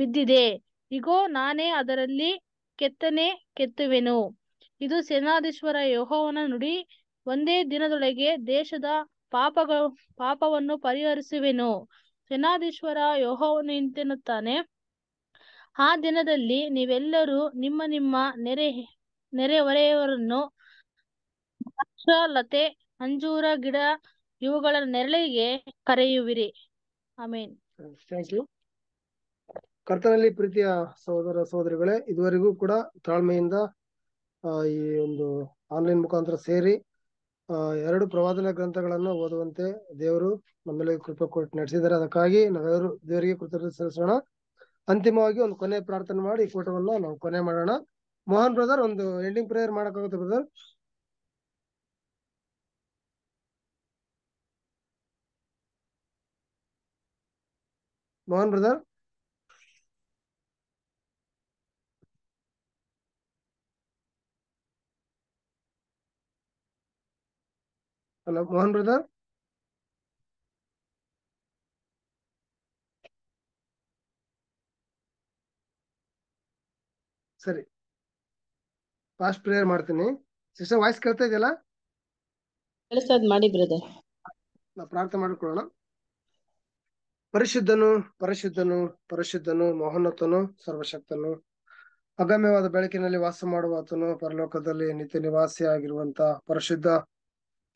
ಬಿದ್ದಿದೆ ಇಗೋ ನಾನೇ ಅದರಲ್ಲಿ ಕೆತ್ತನೆ ಕೆತ್ತುವೆನು ಇದು ಸೇನಾಧೀಶ್ವರ ಯೋಹವನ ನುಡಿ ಒಂದೇ ದಿನದೊಳಗೆ ದೇಶದ ಪಾಪಗಳು ಪಾಪವನ್ನು ಪರಿಹರಿಸುವೆನು ಸೇನಾಧೀಶ್ವರ ಯೋಹವನ್ನು ಇಂತೆನ್ನುತ್ತಾನೆ ಆ ದಿನದಲ್ಲಿ ನೀವೆಲ್ಲರೂ ನಿಮ್ಮ ನಿಮ್ಮ ನೆರೆ ನೆರೆಹೊರೆಯವರನ್ನು ಲತೆ ಅಂಜೂರ ಗಿಡ ಇವುಗಳ ನೆರಳಿಗೆ ಕರೆಯುವಿರಿ ಆಮೇನ್ ಕರ್ತನಲ್ಲಿ ಪ್ರೀತಿಯ ಸಹೋದರ ಸಹೋದರಿಗಳೇ ಇದುವರೆಗೂ ಕೂಡ ತಾಳ್ಮೆಯಿಂದ ಈ ಒಂದು ಆನ್ಲೈನ್ ಮುಖಾಂತರ ಸೇರಿ ಎರಡು ಪ್ರವಾದನ ಗ್ರಂಥಗಳನ್ನ ಓದುವಂತೆ ದೇವರು ನಮ್ಮಲ್ಲಿ ಕೃಪೆ ಕೊಟ್ಟು ನಡೆಸಿದ್ದಾರೆ ಅದಕ್ಕಾಗಿ ನಾವೆಲ್ಲರೂ ದೇವರಿಗೆ ಕೃತಜ್ಞತೆ ಸಲ್ಲಿಸೋಣ ಅಂತಿಮವಾಗಿ ಒಂದು ಕೊನೆ ಪ್ರಾರ್ಥನೆ ಮಾಡಿ ಈ ಕೂಟವನ್ನ ನಾವು ಕೊನೆ ಮಾಡೋಣ ಮೋಹನ್ ಬ್ರದರ್ ಒಂದು ಎಂಡಿಂಗ್ ಪ್ರೇಯರ್ ಮಾಡಕ್ಕಾಗುತ್ತೆ brother Mohan brother hello Mohan brother ಸರಿ ಫಾಸ್ಟ್ ಪ್ರೇಯರ್ ಮಾಡ್ತೀನಿ ಸಿಸ್ಟರ್ ವಾಯ್ಸ್ ಕೇಳ್ತಾ ಇದೆಯಲ್ಲ ಕೇಳಿಸ್ತದ ಮಾಡಿ ಬ್ರದರ್ ನಾ ಪ್ರಾರ್ಥನೆ ಮಾಡ್ಕೊಳ್ಳೋಣ ಪರಿಶುದ್ಧನು ಪರಿಶುದ್ಧನು ಪರಿಶುದ್ಧನು ಮೋಹನತನು ಸರ್ವಶಕ್ತನು ಅಗಮ್ಯವಾದ ಬೆಳಕಿನಲ್ಲಿ ವಾಸ ಮಾಡುವ ಆತನು ಪರಲೋಕದಲ್ಲಿ ನಿತ್ಯ ನಿವಾಸಿ ಆಗಿರುವಂತ ಪರಿಶುದ್ಧ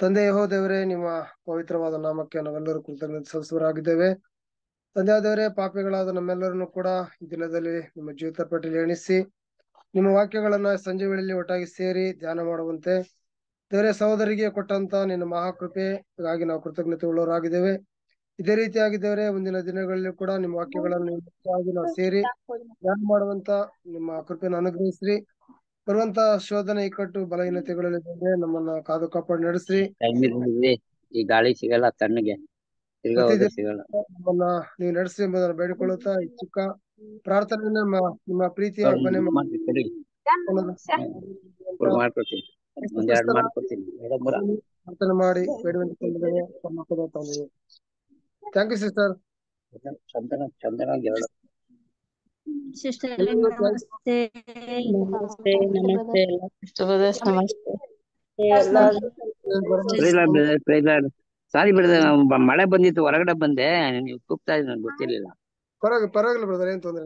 ತಂದೆ ಯಹೋ ದೇವರೇ ನಿಮ್ಮ ಪವಿತ್ರವಾದ ನಾಮಕ್ಕೆ ನಾವೆಲ್ಲರೂ ಕೃತಜ್ಞತೆ ಸಲ್ಲಿಸುವರಾಗಿದ್ದೇವೆ ತಂದೆ ದೇವರೇ ಪಾಪಿಗಳಾದ ನಮ್ಮೆಲ್ಲರನ್ನು ಕೂಡ ಈ ದಿನದಲ್ಲಿ ನಿಮ್ಮ ಜೀವಿತ ಪಟ್ಟಿಯಲ್ಲಿ ಎಣಿಸಿ ನಿಮ್ಮ ವಾಕ್ಯಗಳನ್ನ ಸಂಜೆ ವೇಳೆಯಲ್ಲಿ ಒಟ್ಟಾಗಿ ಸೇರಿ ಧ್ಯಾನ ಮಾಡುವಂತೆ ದೇವರೇ ಸಹೋದರಿಗೆ ಕೊಟ್ಟಂತ ನಿನ್ನ ಮಹಾಕೃಪೆ ನಾವು ಕೃತಜ್ಞತೆ ಉಳ್ಳವರಾಗಿದ್ದೇವೆ ಇದೇ ರೀತಿಯಾಗಿ ದೇವರೇ ಮುಂದಿನ ದಿನಗಳಲ್ಲಿ ಕೂಡ ನಿಮ್ಮ ವಾಕ್ಯಗಳನ್ನು ನಾವು ಸೇರಿ ಧ್ಯಾನ ಮಾಡುವಂತ ನಿಮ್ಮ ಕೃಪೆಯನ್ನು ಅನುಗ್ರಹಿಸ್ರಿ ಬರುವಂತ ಶೋಧನೆ ಇಕ್ಕಟ್ಟು ಬಲಹೀನತೆಗಳಲ್ಲಿ ಬಂದ್ರೆ ನಮ್ಮನ್ನ ಕಾದು ಕಾಪಾಡಿ ನಡೆಸ್ರಿ ಈ ಗಾಳಿ ಸಿಗಲ್ಲ ತಣ್ಣಗೆ ನಮ್ಮನ್ನ ನೀವು ನಡೆಸಿ ಎಂಬುದನ್ನು ಬೇಡಿಕೊಳ್ಳುತ್ತಾ ಈ ಚಿಕ್ಕ ಪ್ರಾರ್ಥನೆ ನಿಮ್ಮ ಪ್ರೀತಿಯ ಪ್ರಾರ್ಥನೆ ಮಾಡಿ ಬೇಡುವಂತ thank you sister Chandana Chandana sister namaste namaste namaste ನಮಸ್ತೆ ಸಾರಿ ಬ್ರದರ್ ಮಳೆ ಬಂದಿತ್ತು ಹೊರಗಡೆ ಬಂದೆ ನೀವು ಕೂಗ್ತಾ ಇದ್ ನನ್ಗೆ ಗೊತ್ತಿರ್ಲಿಲ್ಲ ಪರವಾಗಿಲ್ಲ ಪರವಾಗಿಲ್ಲ ಬ್ರದರ್ ಏನ್ ತೊಂದ್ರೆ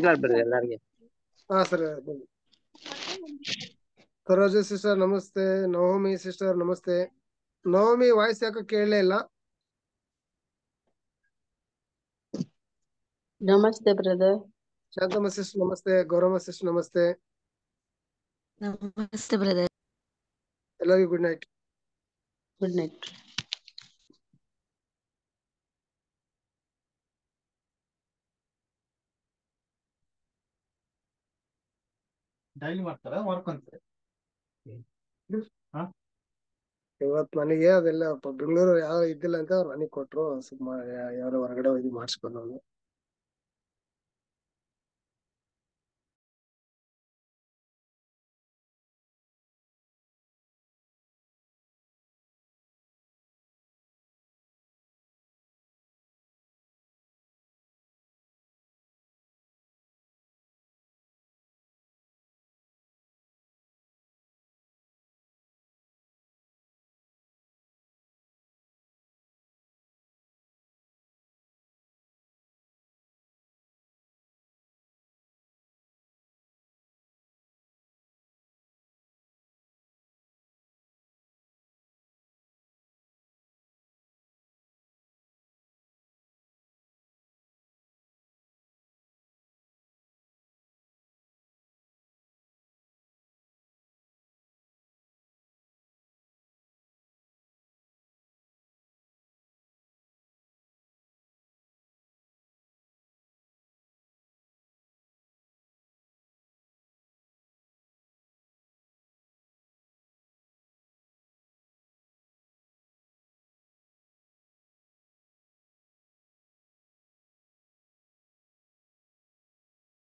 ಇಲ್ಲ ಬ್ರದರ್ ಎಲ್ಲರಿಗೆ ಹಾ ಸರಿ ಬನ್ನಿ ಸರೋಜ ಸಿಸ್ಟರ್ ನಮಸ್ತೆ ನವಮಿ ಸಿಸ್ಟರ್ ನಮಸ್ತೆ ನವಮಿ ವಾಯ್ಸ್ ಯಾಕೆ ಕೇಳಲೇ ಇಲ್ಲ ನಮಸ್ತೆ ಬ್ರದರ್ ಶಾಂತಮ್ಮ ನಮಸ್ತೆ ಗೌರಮ್ಮ ನಮಸ್ತೆ ನಮಸ್ತೆ ಬ್ರದರ್ ಎಲ್ಲರಿಗೂ good night good night daily ಮಾಡ್ತಾರ ವರ್ಕ್ ಅಂತಾರೆ ಇವತ್ ನನಗೆ ಅದೆಲ್ಲ ಬೆಂಗಳೂರು ಯಾರು ಇದ್ದಿಲ್ಲ ಅಂತ ಅವ್ರು ನನಗೆ ಕೊಟ್ರು ಸುಮ್ಮ ಯಾರೋ ಹೊರಗಡೆ ಹೋಗಿ ಮಾಡಿಸ್ಕೊಂಡು